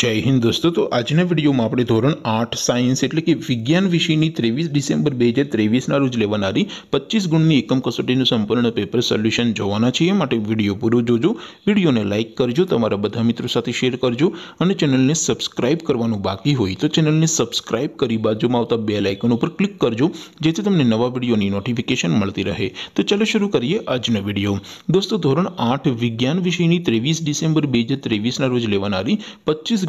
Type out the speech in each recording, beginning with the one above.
जय हिन्द दोस्तों आज ने वीडियो में आपरे ધોરણ 8 साइंस એટલે કે વિજ્ઞાન વિષયની 23 ડિસેમ્બર 2023 ના રોજ લેવાણારી 25 ગુણની એકમ કસોટીનું સંપૂર્ણ પેપર સોલ્યુશન જોવાનો છે માટે વિડિયો પૂરો જોજો વિડિયોને લાઈક કરજો તમારા બધા મિત્રો સાથે શેર કરજો અને ચેનલને સબ્સ્ક્રાઇબ કરવાનું બાકી હોય તો ચેનલને સબ્સ્ક્રાઇબ કરી बाजूમાં આવતા બેલ આઇકન ઉપર ક્લિક કરજો જેથી તમને નવા વિડિયોની નોટિફિકેશન મળતી રહે તો ચલો શરૂ કરીએ આજનો વિડિયો દોસ્તો ધોરણ 8 વિજ્ઞાન વિષયની 23 ડિસેમ્બર 2023 ના રોજ લેવાણારી 25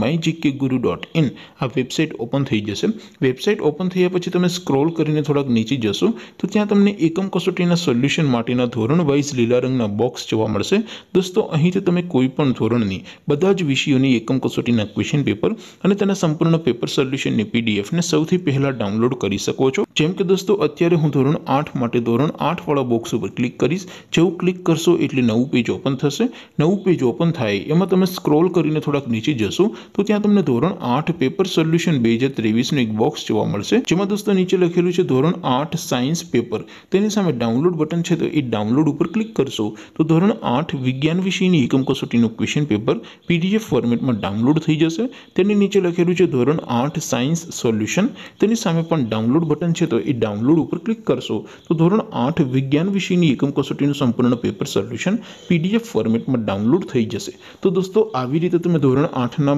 my GK guru dot in આ વેબસાઇટ ઓપન થઈ જશે વેબસાઇટ ઓપન થયા પછી તમે સ્ક્રોલ કરીને થોડાક નીચે જશો તો ત્યાં તમને એકમ કસોટીના સોલ્યુશન માટેના ધોરણ વાઇઝ લીલા રંગના બોક્સ જોવા મળશે દોસ્તો અહીંથી તમે કોઈ પણ ધોરણની બધા જ વિષયોની એકમ કસોટીના ક્વેશ્ચન પેપર અને તેના સંપૂર્ણ પેપર સોલ્યુશનની પીડીએફને સૌથી પહેલાં ડાઉનલોડ કરી શકો છો જેમ કે દોસ્તો અત્યારે હું ધોરણ આઠ માટે ધોરણ આઠવાળા બોક્સ ઉપર ક્લિક કરીશ જેવું ક્લિક કરશો એટલે નવું પેજ ઓપન થશે નવું પેજ ઓપન થાય એમાં તમે સ્ક્રોલ કરીને થોડાક નીચે જશો તો કે તમે ધોરણ 8 પેપર સોલ્યુશન 2023 નો એક બોક્સ જોવા મળશે જેમાં દોસ્તો નીચે લખેલું છે ધોરણ 8 સાયન્સ પેપર તેની સામે ડાઉનલોડ બટન છે તો એ ડાઉનલોડ ઉપર ક્લિક કરશો તો ધોરણ 8 વિજ્ઞાન વિષયની એકમ 6 સુધીનું ક્વેશ્ચન પેપર PDF ફોર્મેટમાં ડાઉનલોડ થઈ જશે તેની નીચે લખેલું છે ધોરણ 8 સાયન્સ સોલ્યુશન તેની સામે પણ ડાઉનલોડ બટન છે તો એ ડાઉનલોડ ઉપર ક્લિક કરશો તો ધોરણ 8 વિજ્ઞાન વિષયની એકમ 6 સુધીનું સંપૂર્ણ પેપર સોલ્યુશન PDF ફોર્મેટમાં ડાઉનલોડ થઈ જશે તો દોસ્તો આવી રીતે તમે ધોરણ 8 ના